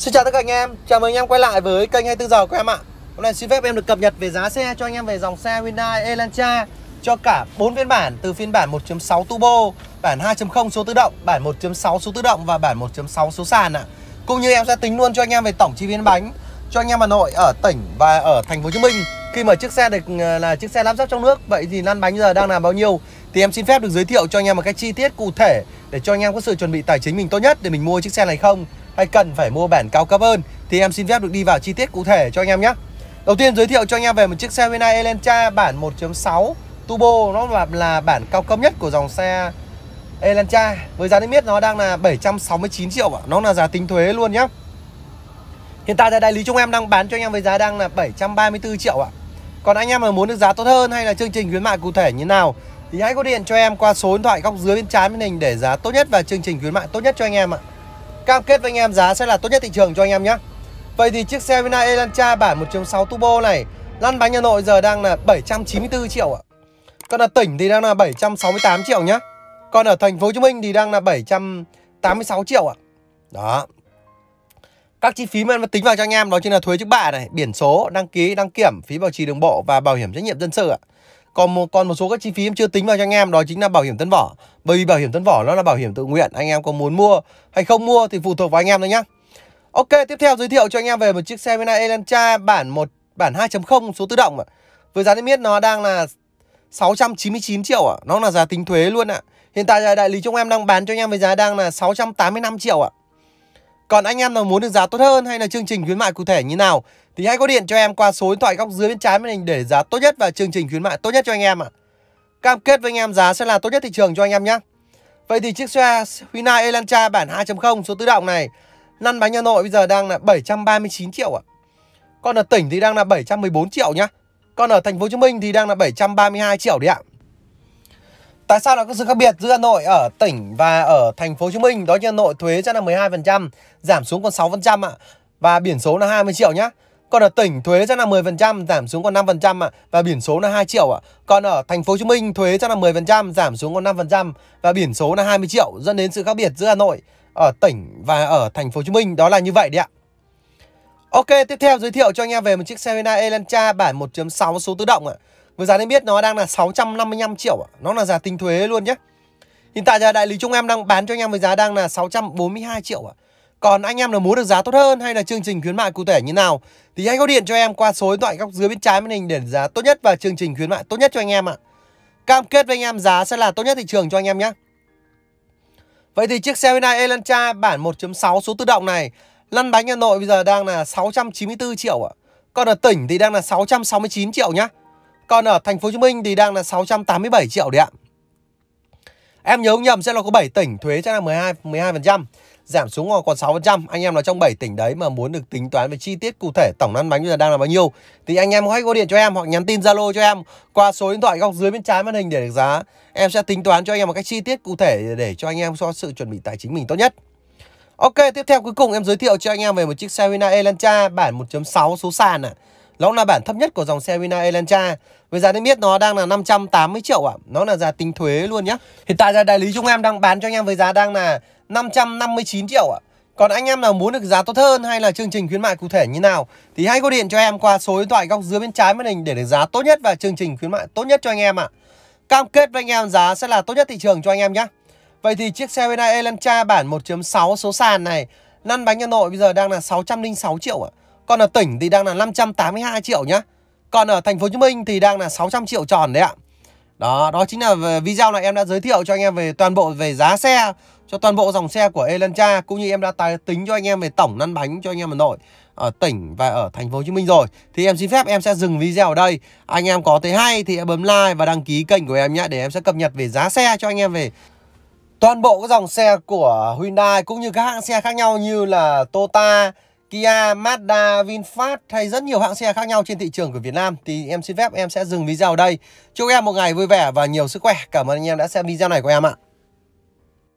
Xin chào tất cả anh em, chào mừng anh em quay lại với kênh 24 giờ của em ạ Hôm nay xin phép em được cập nhật về giá xe cho anh em về dòng xe Hyundai Elantra Cho cả 4 phiên bản từ phiên bản 1.6 turbo, bản 2.0 số tự động, bản 1.6 số tự động và bản 1.6 số sàn ạ Cũng như em sẽ tính luôn cho anh em về tổng chi phí bánh cho anh em Hà Nội ở tỉnh và ở thành phố Hồ Chí Minh khi mà chiếc xe được ờ, là chiếc xe lắp ráp trong nước vậy thì lăn bánh giờ đang là bao nhiêu thì em xin phép được giới thiệu cho anh em một cái chi tiết cụ thể để cho anh em có sự chuẩn bị tài chính mình tốt nhất để mình mua chiếc xe này không hay cần phải mua bản cao cấp hơn thì em xin phép được đi vào chi tiết cụ thể cho anh em nhé. Đầu tiên giới thiệu cho anh em về một chiếc xe Hyundai Elantra bản 1.6 turbo nó là, là bản cao cấp nhất của dòng xe Elantra với giá niêm yết nó đang là 769 triệu ạ, nó là giá tính thuế luôn nhé. Hiện tại tại đại lý chúng em đang bán cho anh em với giá đang là 734 triệu ạ. Còn anh em mà muốn được giá tốt hơn hay là chương trình khuyến mại cụ thể như nào thì hãy gọi điện cho em qua số điện thoại góc dưới bên trái màn hình để giá tốt nhất và chương trình khuyến mại tốt nhất cho anh em ạ. Cam kết với anh em giá sẽ là tốt nhất thị trường cho anh em nhé Vậy thì chiếc xe Vina Elantra bản 1.6 turbo này Lăn bánh Hà Nội giờ đang là 794 triệu ạ Còn ở tỉnh thì đang là 768 triệu nhá Còn ở thành phố Hồ Chí Minh thì đang là 786 triệu ạ Đó các chi phí mà em tính vào cho anh em đó chính là thuế trước bạ này, biển số, đăng ký, đăng kiểm, phí bảo trì đường bộ và bảo hiểm trách nhiệm dân sự ạ còn một còn một số các chi phí em chưa tính vào cho anh em đó chính là bảo hiểm tân vỏ bởi vì bảo hiểm tân vỏ nó là bảo hiểm tự nguyện anh em có muốn mua hay không mua thì phụ thuộc vào anh em thôi nhá ok tiếp theo giới thiệu cho anh em về một chiếc xe Vina Elantra bản một bản 2.0 số tự động ạ với giá niêm yết nó đang là 699 triệu ạ nó là giá tính thuế luôn ạ hiện tại đại lý chúng em đang bán cho anh em với giá đang là 685 triệu ạ còn anh em nào muốn được giá tốt hơn hay là chương trình khuyến mại cụ thể như nào thì hãy có điện cho em qua số điện thoại góc dưới bên trái màn hình để giá tốt nhất và chương trình khuyến mại tốt nhất cho anh em ạ. À. Cam kết với anh em giá sẽ là tốt nhất thị trường cho anh em nhé. Vậy thì chiếc xe Hyundai Elantra bản 2.0 số tự động này lăn bánh Hà Nội bây giờ đang là 739 triệu ạ. À. Còn ở tỉnh thì đang là 714 triệu nhá. Còn ở thành phố Hồ Chí Minh thì đang là 732 triệu đấy ạ. À. Tại sao nó có sự khác biệt giữa Hà Nội ở tỉnh và ở thành phố Hồ Chí Minh? Đó như Hà Nội thuế sẽ là 12%, giảm xuống còn 6% ạ. Và biển số là 20 triệu nhá. Còn ở tỉnh thuế sẽ là 10%, giảm xuống còn 5% ạ và biển số là 2 triệu ạ. Còn ở thành phố Hồ Chí Minh thuế sẽ là 10%, giảm xuống còn 5% và biển số là 20 triệu dẫn đến sự khác biệt giữa Hà Nội ở tỉnh và ở thành phố Hồ Chí Minh đó là như vậy đấy ạ. Ok, tiếp theo giới thiệu cho anh em về một chiếc xe Elantra bản 1.6 số tự động ạ. Với giá niêm yết nó đang là 655 triệu ạ. Nó là giá tính thuế luôn nhé. Hiện tại giờ đại lý chúng em đang bán cho anh em với giá đang là 642 triệu ạ. Còn anh em nào muốn được giá tốt hơn hay là chương trình khuyến mại cụ thể như nào thì hãy gọi điện cho em qua số điện thoại góc dưới bên trái màn hình để giá tốt nhất và chương trình khuyến mại tốt nhất cho anh em ạ. Cam kết với anh em giá sẽ là tốt nhất thị trường cho anh em nhé. Vậy thì chiếc xe Hyundai Elantra bản 1.6 số tự động này lăn bánh Hà Nội bây giờ đang là 694 triệu ạ. Còn ở tỉnh thì đang là 669 triệu nhá. Còn ở thành phố Hồ Chí Minh thì đang là 687 triệu đấy ạ. Em nhớ không nhầm sẽ là có 7 tỉnh thuế chắc là 12 12%, giảm xuống còn 6%. Anh em là trong 7 tỉnh đấy mà muốn được tính toán về chi tiết cụ thể tổng lăn bánh bây giờ đang là bao nhiêu thì anh em hãy gọi điện cho em hoặc nhắn tin Zalo cho em qua số điện thoại góc dưới bên trái màn hình để được giá. Em sẽ tính toán cho anh em một cách chi tiết cụ thể để, để cho anh em có sự chuẩn bị tài chính mình tốt nhất. Ok, tiếp theo cuối cùng em giới thiệu cho anh em về một chiếc xe Hyundai Elantra bản 1.6 số sàn ạ. À nó là bản thấp nhất của dòng xe Hyundai Elantra Với giá niêm yết nó đang là 580 triệu ạ à. Nó là giá tính thuế luôn nhá Hiện tại là đại lý chúng em đang bán cho anh em với giá đang là 559 triệu ạ à. Còn anh em nào muốn được giá tốt hơn hay là chương trình khuyến mại cụ thể như nào Thì hãy gọi điện cho em qua số điện thoại góc dưới bên trái màn hình để được giá tốt nhất và chương trình khuyến mại tốt nhất cho anh em ạ à. Cam kết với anh em giá sẽ là tốt nhất thị trường cho anh em nhé Vậy thì chiếc xe Hyundai Elantra bản 1.6 số sàn này Lăn bánh Hà Nội bây giờ đang là 606 triệu ạ à. Còn ở tỉnh thì đang là 582 triệu nhá. Còn ở thành phố Hồ Chí Minh thì đang là 600 triệu tròn đấy ạ. Đó, đó chính là video này em đã giới thiệu cho anh em về toàn bộ về giá xe cho toàn bộ dòng xe của Elantra cũng như em đã tài tính cho anh em về tổng lăn bánh cho anh em Hà Nội ở tỉnh và ở thành phố Hồ Chí Minh rồi. Thì em xin phép em sẽ dừng video ở đây. Anh em có thấy hay thì bấm like và đăng ký kênh của em nhé để em sẽ cập nhật về giá xe cho anh em về toàn bộ các dòng xe của Hyundai cũng như các hãng xe khác nhau như là Toyota Kia, Mazda, VinFast hay rất nhiều hãng xe khác nhau trên thị trường của Việt Nam thì em xin phép em sẽ dừng video ở đây. Chúc em một ngày vui vẻ và nhiều sức khỏe. Cảm ơn anh em đã xem video này của em ạ.